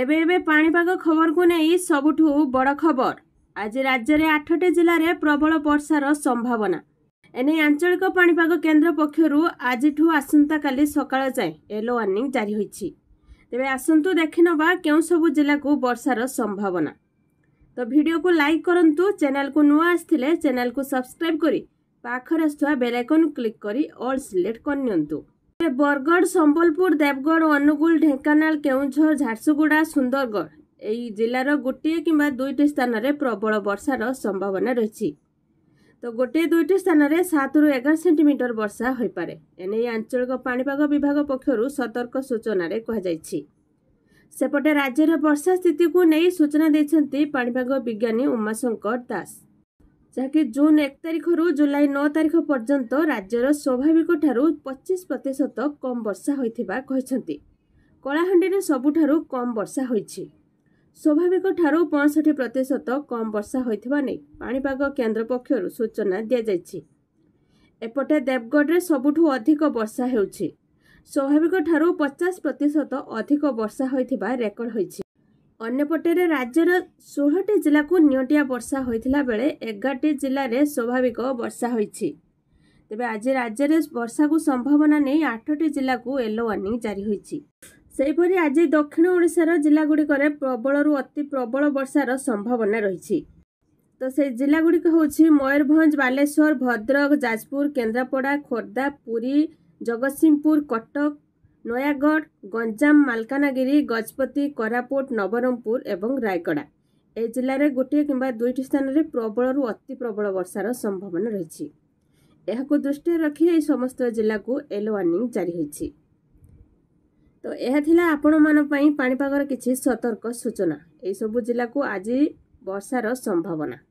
ଏବେ ଏବେ ପାଣିପାଗ ଖବରକୁ ନେଇ ସବୁଠୁ ବଡ଼ ଖବର ଆଜି ରାଜ୍ୟରେ ଆଠଟି ଜିଲ୍ଲାରେ ପ୍ରବଳ ବର୍ଷାର ସମ୍ଭାବନା ଏନେଇ ଆଞ୍ଚଳିକ ପାଣିପାଗ କେନ୍ଦ୍ର ପକ୍ଷରୁ ଆଜିଠୁ ଆସନ୍ତାକାଲି ସକାଳ ଯାଏଁ ୟେଲୋ ୱାର୍ଣ୍ଣିଂ ଜାରି ହୋଇଛି ତେବେ ଆସନ୍ତୁ ଦେଖିନେବା କେଉଁ ସବୁ ଜିଲ୍ଲାକୁ ବର୍ଷାର ସମ୍ଭାବନା ତ ଭିଡ଼ିଓକୁ ଲାଇକ୍ କରନ୍ତୁ ଚ୍ୟାନେଲକୁ ନୂଆ ଆସିଥିଲେ ଚ୍ୟାନେଲକୁ ସବସ୍କ୍ରାଇବ୍ କରି ପାଖରେ ଆସୁଥିବା ବେଲାଇକନ୍ କ୍ଲିକ୍ କରି ଅଲ୍ ସିଲେକ୍ଟ କରିନିଅନ୍ତୁ ତେବେ ବରଗଡ଼ ସମ୍ବଲପୁର ଦେବଗଡ଼ ଅନୁଗୁଳ ଢେଙ୍କାନାଳ କେଉଁଝର ଝାରସୁଗୁଡ଼ା ସୁନ୍ଦରଗଡ଼ ଏହି ଜିଲ୍ଲାର ଗୋଟିଏ କିମ୍ବା ଦୁଇଟି ସ୍ଥାନରେ ପ୍ରବଳ ବର୍ଷାର ସମ୍ଭାବନା ରହିଛି ତ ଗୋଟିଏ ଦୁଇଟି ସ୍ଥାନରେ ସାତରୁ ଏଗାର ସେଣ୍ଟିମିଟର ବର୍ଷା ହୋଇପାରେ ଏନେଇ ଆଞ୍ଚଳିକ ପାଣିପାଗ ବିଭାଗ ପକ୍ଷରୁ ସତର୍କ ସୂଚନାରେ କୁହାଯାଇଛି ସେପଟେ ରାଜ୍ୟର ବର୍ଷା ସ୍ଥିତିକୁ ନେଇ ସୂଚନା ଦେଇଛନ୍ତି ପାଣିପାଗ ବିଜ୍ଞାନୀ ଉମାଶଙ୍କର ଦାସ ଯାହାକି ଜୁନ୍ ଏକ ତାରିଖରୁ ଜୁଲାଇ ନଅ ତାରିଖ ପର୍ଯ୍ୟନ୍ତ ରାଜ୍ୟର ସ୍ୱାଭାବିକଠାରୁ ପଚିଶ ପ୍ରତିଶତ କମ୍ ବର୍ଷା ହୋଇଥିବା କହିଛନ୍ତି କଳାହାଣ୍ଡିରେ ସବୁଠାରୁ କମ୍ ବର୍ଷା ହୋଇଛି ସ୍ୱାଭାବିକଠାରୁ ପଞ୍ଚଷଠି ପ୍ରତିଶତ କମ୍ ବର୍ଷା ହୋଇଥିବା ନେଇ ପାଣିପାଗ କେନ୍ଦ୍ର ପକ୍ଷରୁ ସୂଚନା ଦିଆଯାଇଛି ଏପଟେ ଦେବଗଡ଼ରେ ସବୁଠୁ ଅଧିକ ବର୍ଷା ହେଉଛି ସ୍ୱାଭାବିକଠାରୁ ପଚାଶ ପ୍ରତିଶତ ଅଧିକ ବର୍ଷା ହୋଇଥିବା ରେକର୍ଡ ହୋଇଛି ଅନ୍ୟପଟରେ ରାଜ୍ୟର ଷୋହଳଟି ଜିଲ୍ଲାକୁ ନିଅଣ୍ଟିଆ ବର୍ଷା ହୋଇଥିଲା ବେଳେ ଏଗାରଟି ଜିଲ୍ଲାରେ ସ୍ୱାଭାବିକ ବର୍ଷା ହୋଇଛି ତେବେ ଆଜି ରାଜ୍ୟରେ ବର୍ଷାକୁ ସମ୍ଭାବନା ନେଇ ଆଠଟି ଜିଲ୍ଲାକୁ ୟେଲୋ ୱାର୍ଣ୍ଣିଂ ଜାରି ହୋଇଛି ସେହିପରି ଆଜି ଦକ୍ଷିଣ ଓଡ଼ିଶାର ଜିଲ୍ଲାଗୁଡ଼ିକରେ ପ୍ରବଳରୁ ଅତି ପ୍ରବଳ ବର୍ଷାର ସମ୍ଭାବନା ରହିଛି ତ ସେହି ଜିଲ୍ଲାଗୁଡ଼ିକ ହେଉଛି ମୟୂରଭଞ୍ଜ ବାଲେଶ୍ୱର ଭଦ୍ରକ ଯାଜପୁର କେନ୍ଦ୍ରାପଡ଼ା ଖୋର୍ଦ୍ଧା ପୁରୀ ଜଗତସିଂହପୁର କଟକ ନୟାଗଡ଼ ଗଞ୍ଜାମ ମାଲକାନଗିରି ଗଜପତି କୋରାପୁଟ ନବରଙ୍ଗପୁର ଏବଂ ରାୟଗଡ଼ା ଏହି ଜିଲ୍ଲାରେ ଗୋଟିଏ କିମ୍ବା ଦୁଇଟି ସ୍ଥାନରେ ପ୍ରବଳରୁ ଅତି ପ୍ରବଳ ବର୍ଷାର ସମ୍ଭାବନା ରହିଛି ଏହାକୁ ଦୃଷ୍ଟିରେ ରଖି ଏହି ସମସ୍ତ ଜିଲ୍ଲାକୁ ୟେଲୋ ୱାର୍ଣ୍ଣିଂ ଜାରି ହୋଇଛି ତ ଏହା ଥିଲା ଆପଣମାନଙ୍କ ପାଇଁ ପାଣିପାଗର କିଛି ସତର୍କ ସୂଚନା ଏହିସବୁ ଜିଲ୍ଲାକୁ ଆଜି ବର୍ଷାର ସମ୍ଭାବନା